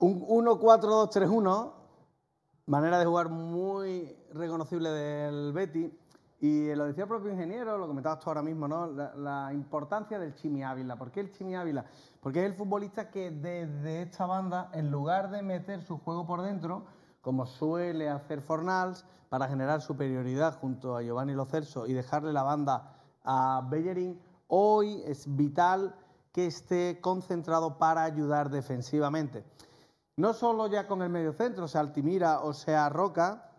Un 1-4-2-3-1, manera de jugar muy reconocible del Betty. Y lo decía el propio ingeniero, lo comentabas tú ahora mismo, ¿no? La, importancia del Chimi Ávila. ¿Por qué el Chimi Ávila? Porque es el futbolista que desde esta banda, en lugar de meter su juego por dentro, como suele hacer Fornals, para generar superioridad junto a Giovanni Lo Celso y dejarle la banda a Bellerín, hoy es vital que esté concentrado para ayudar defensivamente. No solo ya con el medio centro, sea, Altimira o sea Roca,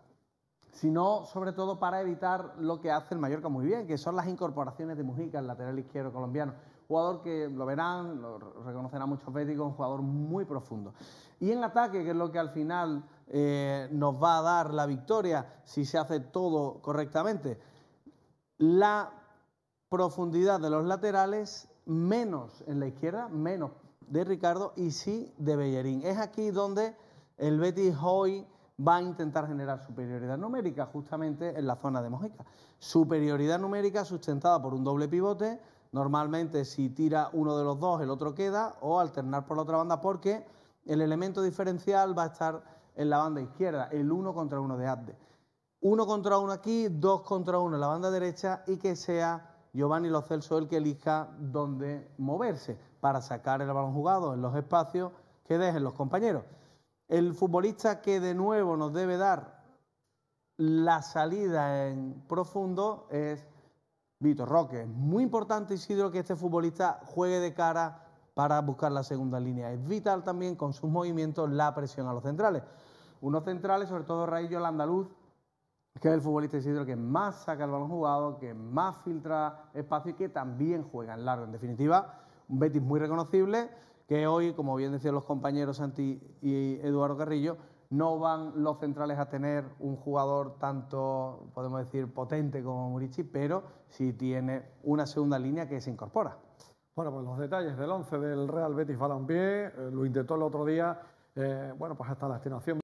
sino sobre todo para evitar lo que hace el Mallorca muy bien, que son las incorporaciones de Mujica, el lateral izquierdo colombiano. Jugador que lo verán, lo reconocerán muchos béticos, un jugador muy profundo. Y en ataque, que es lo que al final eh, nos va a dar la victoria si se hace todo correctamente, la profundidad de los laterales menos en la izquierda, menos de Ricardo y sí de Bellerín. Es aquí donde el Betty hoy va a intentar generar superioridad numérica, justamente en la zona de Mojica. Superioridad numérica sustentada por un doble pivote. Normalmente si tira uno de los dos, el otro queda, o alternar por la otra banda, porque el elemento diferencial va a estar en la banda izquierda, el uno contra uno de Abde. Uno contra uno aquí, dos contra uno en la banda derecha y que sea Giovanni Lo Celso el que elija dónde moverse para sacar el balón jugado en los espacios que dejen los compañeros. El futbolista que de nuevo nos debe dar la salida en profundo es Vitor Roque. Es muy importante, Isidro, que este futbolista juegue de cara para buscar la segunda línea. Es vital también con sus movimientos la presión a los centrales. Unos centrales, sobre todo Raíllo, el andaluz, que es el futbolista Isidro que más saca el balón jugado, que más filtra espacio y que también juega en largo. En definitiva, un Betis muy reconocible, que hoy, como bien decían los compañeros Santi y Eduardo Carrillo, no van los centrales a tener un jugador tanto, podemos decir, potente como Murici, pero sí tiene una segunda línea que se incorpora. Bueno, pues los detalles del 11 del Real Betis Balompié, eh, lo intentó el otro día, eh, bueno, pues hasta la estimación.